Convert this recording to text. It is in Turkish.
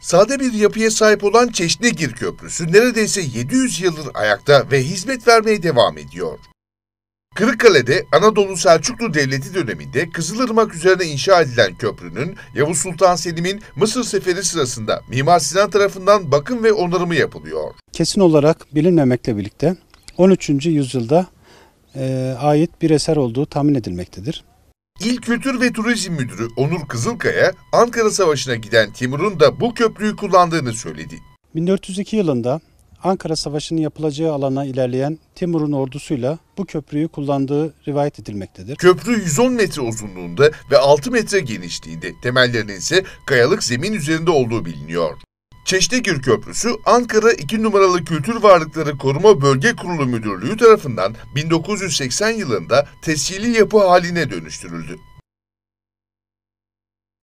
Sade bir yapıya sahip olan Çeşnegir Köprüsü neredeyse 700 yıldır ayakta ve hizmet vermeye devam ediyor. Kırıkkale'de Anadolu Selçuklu Devleti döneminde Kızılırmak üzerine inşa edilen köprünün Yavuz Sultan Selim'in Mısır seferi sırasında Mimar Sinan tarafından bakım ve onarımı yapılıyor. Kesin olarak bilinmemekle birlikte 13. yüzyılda e, ait bir eser olduğu tahmin edilmektedir. İl Kültür ve Turizm Müdürü Onur Kızılkaya, Ankara Savaşı'na giden Timur'un da bu köprüyü kullandığını söyledi. 1402 yılında Ankara Savaşı'nın yapılacağı alana ilerleyen Timur'un ordusuyla bu köprüyü kullandığı rivayet edilmektedir. Köprü 110 metre uzunluğunda ve 6 metre genişliğinde, temellerinin ise kayalık zemin üzerinde olduğu biliniyor. Çeşnegül Köprüsü Ankara 2 numaralı Kültür Varlıkları Koruma Bölge Kurulu Müdürlüğü tarafından 1980 yılında tescilli yapı haline dönüştürüldü.